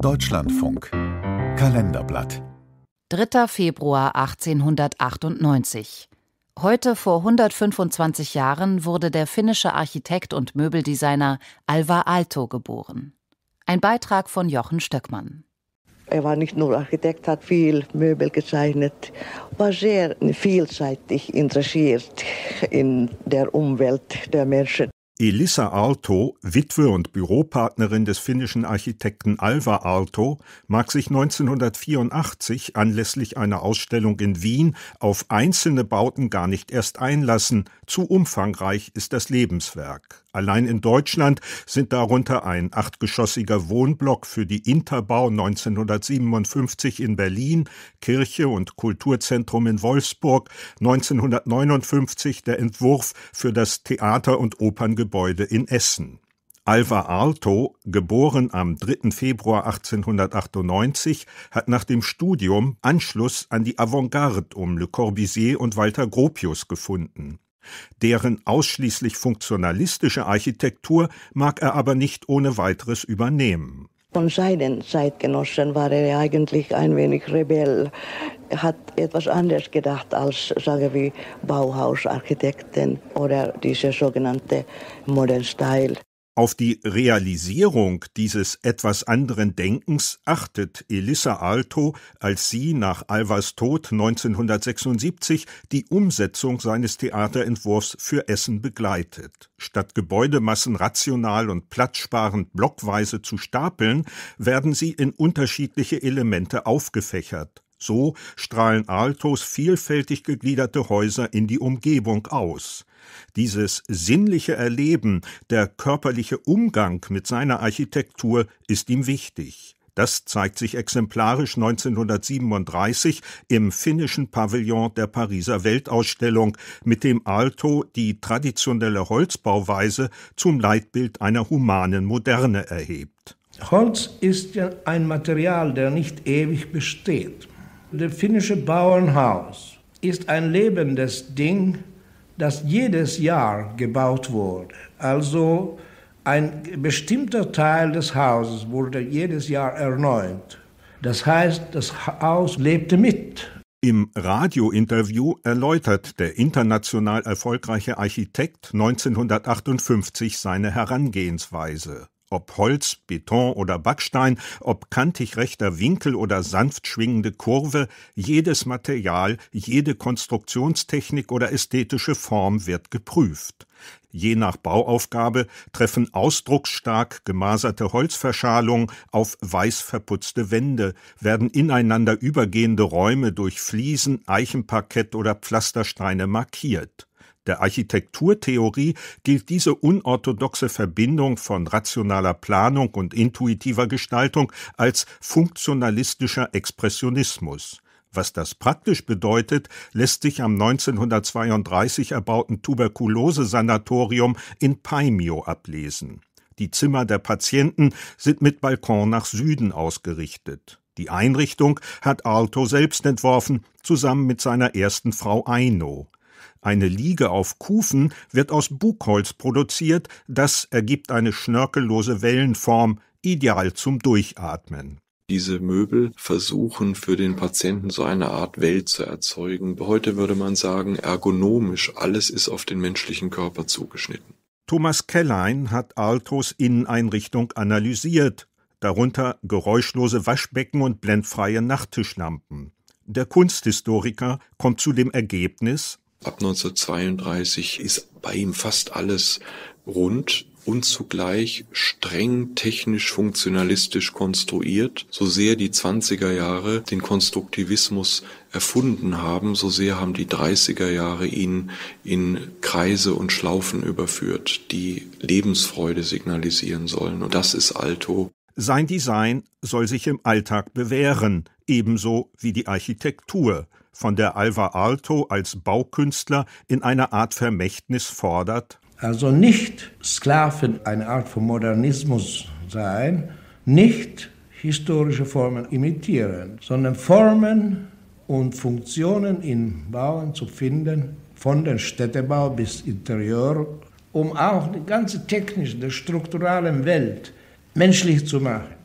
Deutschlandfunk Kalenderblatt 3. Februar 1898 Heute vor 125 Jahren wurde der finnische Architekt und Möbeldesigner Alvar Aalto geboren. Ein Beitrag von Jochen Stöckmann. Er war nicht nur Architekt, hat viel Möbel gezeichnet, war sehr vielseitig interessiert in der Umwelt der Menschen. Elissa Aalto, Witwe und Büropartnerin des finnischen Architekten Alva Aalto, mag sich 1984 anlässlich einer Ausstellung in Wien auf einzelne Bauten gar nicht erst einlassen, zu umfangreich ist das Lebenswerk. Allein in Deutschland sind darunter ein achtgeschossiger Wohnblock für die Interbau 1957 in Berlin, Kirche und Kulturzentrum in Wolfsburg, 1959 der Entwurf für das Theater- und Operngebäude Gerichtsgebäude in Essen. Alva Aalto, geboren am 3. Februar 1898, hat nach dem Studium Anschluss an die Avantgarde um Le Corbusier und Walter Gropius gefunden. Deren ausschließlich funktionalistische Architektur mag er aber nicht ohne weiteres übernehmen. Von seinen Zeitgenossen war er eigentlich ein wenig Rebell hat etwas anders gedacht als, sagen wir, Bauhausarchitekten oder dieser sogenannte Modern Style. Auf die Realisierung dieses etwas anderen Denkens achtet Elissa Alto, als sie nach Alvas Tod 1976 die Umsetzung seines Theaterentwurfs für Essen begleitet. Statt Gebäudemassen rational und platzsparend blockweise zu stapeln, werden sie in unterschiedliche Elemente aufgefächert. So strahlen Altos vielfältig gegliederte Häuser in die Umgebung aus. Dieses sinnliche Erleben, der körperliche Umgang mit seiner Architektur ist ihm wichtig. Das zeigt sich exemplarisch 1937 im finnischen Pavillon der Pariser Weltausstellung, mit dem Alto die traditionelle Holzbauweise zum Leitbild einer humanen Moderne erhebt. Holz ist ja ein Material, der nicht ewig besteht. Das finnische Bauernhaus ist ein lebendes Ding, das jedes Jahr gebaut wurde. Also ein bestimmter Teil des Hauses wurde jedes Jahr erneuert. Das heißt, das Haus lebte mit. Im Radiointerview erläutert der international erfolgreiche Architekt 1958 seine Herangehensweise. Ob Holz, Beton oder Backstein, ob kantig rechter Winkel oder sanft schwingende Kurve, jedes Material, jede Konstruktionstechnik oder ästhetische Form wird geprüft. Je nach Bauaufgabe treffen ausdrucksstark gemaserte Holzverschalung auf weiß verputzte Wände, werden ineinander übergehende Räume durch Fliesen, Eichenparkett oder Pflastersteine markiert der Architekturtheorie gilt diese unorthodoxe Verbindung von rationaler Planung und intuitiver Gestaltung als funktionalistischer Expressionismus. Was das praktisch bedeutet, lässt sich am 1932 erbauten Tuberkulosesanatorium in Paimio ablesen. Die Zimmer der Patienten sind mit Balkon nach Süden ausgerichtet. Die Einrichtung hat Alto selbst entworfen, zusammen mit seiner ersten Frau Aino. Eine Liege auf Kufen wird aus Buchholz produziert, das ergibt eine schnörkellose Wellenform, ideal zum Durchatmen. Diese Möbel versuchen für den Patienten so eine Art Welt zu erzeugen. Heute würde man sagen, ergonomisch, alles ist auf den menschlichen Körper zugeschnitten. Thomas Kellein hat Altos Inneneinrichtung analysiert, darunter geräuschlose Waschbecken und blendfreie Nachttischlampen. Der Kunsthistoriker kommt zu dem Ergebnis, Ab 1932 ist bei ihm fast alles rund und zugleich streng technisch funktionalistisch konstruiert. So sehr die 20er Jahre den Konstruktivismus erfunden haben, so sehr haben die 30er Jahre ihn in Kreise und Schlaufen überführt, die Lebensfreude signalisieren sollen. Und das ist Alto. Sein Design soll sich im Alltag bewähren, ebenso wie die Architektur von der Alva Alto als Baukünstler in einer Art Vermächtnis fordert? Also nicht Sklaven eine Art von Modernismus sein, nicht historische Formen imitieren, sondern Formen und Funktionen in Bauen zu finden, von den Städtebau bis Interieur, um auch die ganze technische, die strukturale Welt menschlich zu machen.